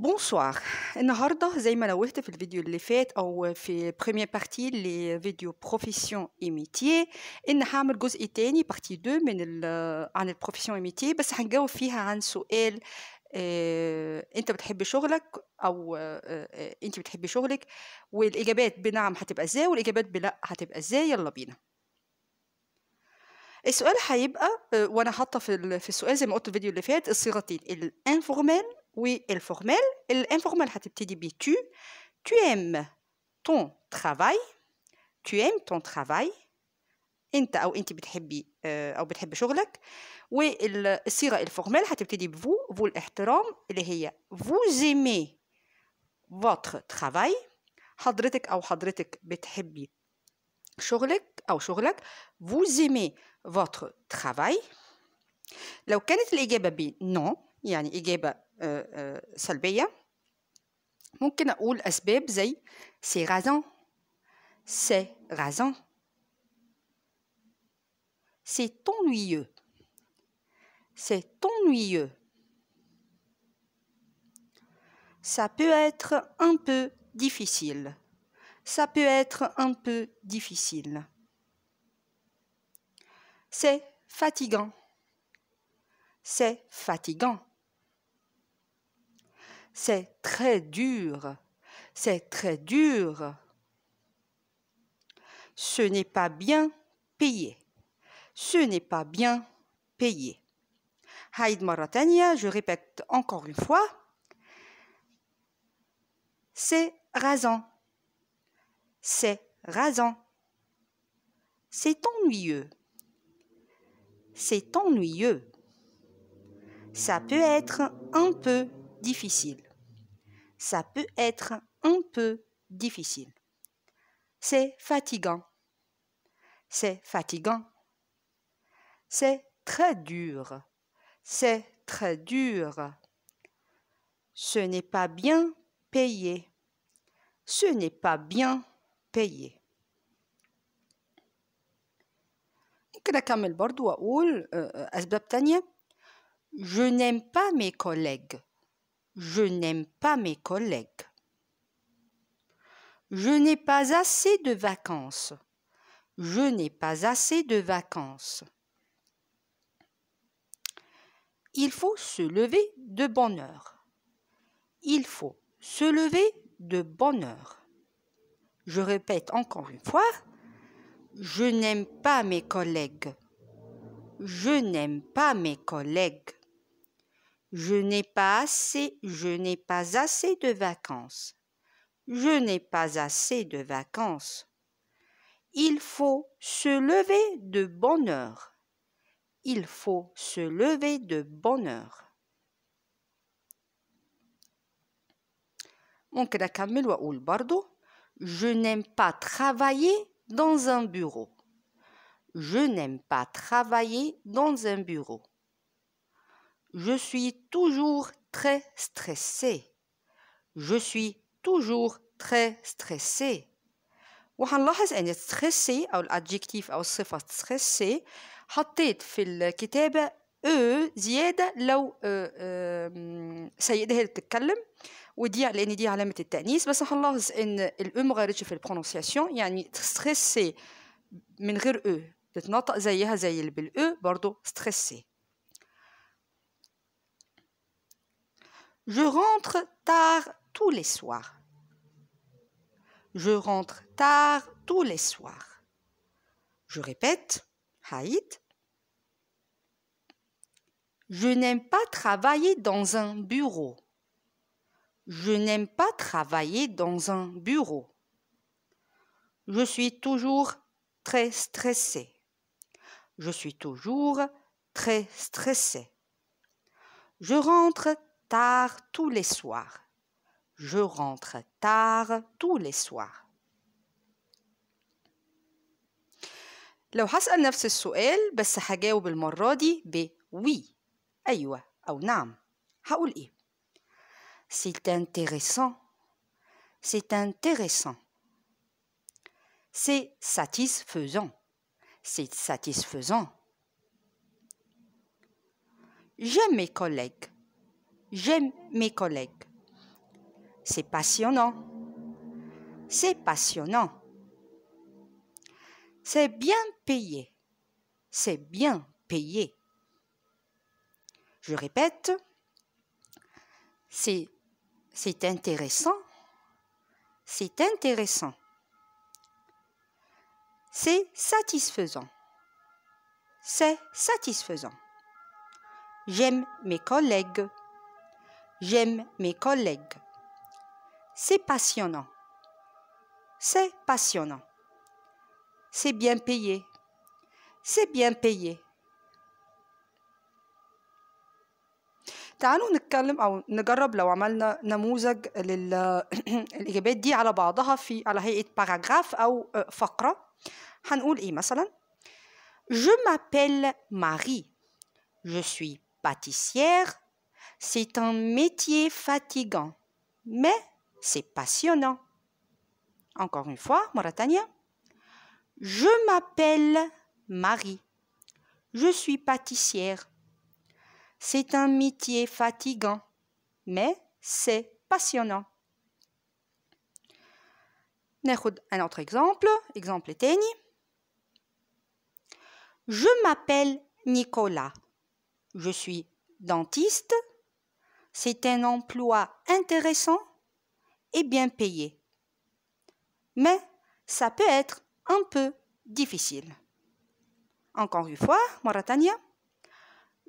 بونسوار النهارده زي ما نوهت في الفيديو اللي فات او في بريمير بارتي لفيديو بروفيسيون اي ان هعمل جزء تاني بارتي 2 من الـ عن البروفيسيون اي بس هنجاوب فيها عن سؤال آه، انت بتحب شغلك او آه، آه، انت بتحبي شغلك والاجابات بنعم هتبقى ازاي والاجابات بلا هتبقى ازاي يلا بينا السؤال هيبقى وانا حاطه في السؤال زي ما قلت الفيديو اللي فات الصيغتين الانفورمال والفورمال الانفورمال هتبتدي ب tu tu aimes ton travail tu aimes ton travail انت او انت بتحبي او بتحبي شغلك والصيغه الفورمال هتبتدي بفو فو الاحترام اللي هي vous aimez votre travail حضرتك او حضرتك بتحبي شغلك او شغلك vous aimez votre travail لو كانت الاجابه ب non يعني اجابه c'est ممكن c'est أسباب زي ennuyeux c'est ennuyeux ça peut être un peu difficile ça peut être un peu difficile. C'est fatigant. C'est fatigant. C'est très dur. C'est très dur. Ce n'est pas bien payé. Ce n'est pas bien payé. Haïd Maratania, je répète encore une fois, c'est rasant. C'est rasant. C'est ennuyeux. C'est ennuyeux. Ça peut être un peu difficile. Ça peut être un peu difficile. C'est fatigant. C'est fatigant. C'est très dur. C'est très dur. Ce n'est pas bien payé. Ce n'est pas bien payé. Euh, euh, je n'aime pas mes collègues. Je n'aime pas mes collègues. Je n'ai pas assez de vacances. Je n'ai pas assez de vacances. Il faut se lever de bonne heure. Il faut se lever de bonne heure. Je répète encore une fois. Je n'aime pas mes collègues. Je n'aime pas mes collègues. Je n'ai pas assez, je n'ai pas assez de vacances. Je n'ai pas assez de vacances. Il faut se lever de bonne heure. Il faut se lever de bonne heure. ممكن ou واقول برضو Je n'aime pas travailler dans un bureau. Je n'aime pas travailler dans un bureau. Je suis toujours très stressé. Je suis toujours très stressé. وحنلاحظ أن stressé أو الأدجكتيف أو الصفة stressé حطيت في الكتابة او زيادة لو آه، سيدة هي اللي بتتكلم ودي لأن دي علامة التأنيث بس هنلاحظ أن الأو ما في البرونسياسيون يعني stressé من غير او تتنطق زيها زي اللي بالأو برضو stressé Je rentre tard tous les soirs. Je rentre tard tous les soirs. Je répète, Haït. Je n'aime pas travailler dans un bureau. Je n'aime pas travailler dans un bureau. Je suis toujours très stressé. Je suis toujours très stressé. Je rentre tard tous les soirs. Je rentre tard tous les soirs. لو mais نفس السؤال بس هجاوب المرة دي ب oui أيوة أو نعم هقول إيه C'est intéressant C'est intéressant C'est satisfaisant C'est satisfaisant J'aime mes collègues J'aime mes collègues. C'est passionnant. C'est passionnant. C'est bien payé. C'est bien payé. Je répète, c'est, intéressant. C'est intéressant. C'est satisfaisant. C'est satisfaisant. J'aime mes collègues. J'aime mes collègues. C'est passionnant. C'est passionnant. C'est bien payé. C'est bien payé. تعالوا نتكلم او نجرب لو عملنا نموذج للاجابات دي على Je m'appelle Marie. Je suis pâtissière. C'est un métier fatigant, mais c'est passionnant. Encore une fois, Maratania. Je m'appelle Marie. Je suis pâtissière. C'est un métier fatigant, mais c'est passionnant. Un autre exemple, exemple éteigné. Je m'appelle Nicolas. Je suis dentiste c'est un emploi intéressant et bien payé. Mais ça peut être un peu difficile. Encore une fois, Maratania.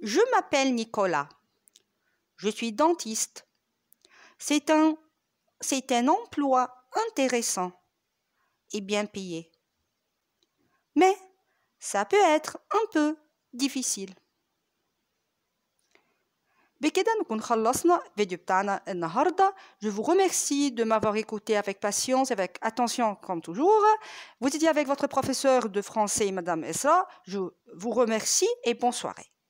je m'appelle Nicolas. Je suis dentiste. c'est un emploi intéressant et bien payé. Mais ça peut être un peu difficile je vous remercie de m'avoir écouté avec patience avec attention comme toujours vous étiez avec votre professeur de français madame Esra je vous remercie et bonne soirée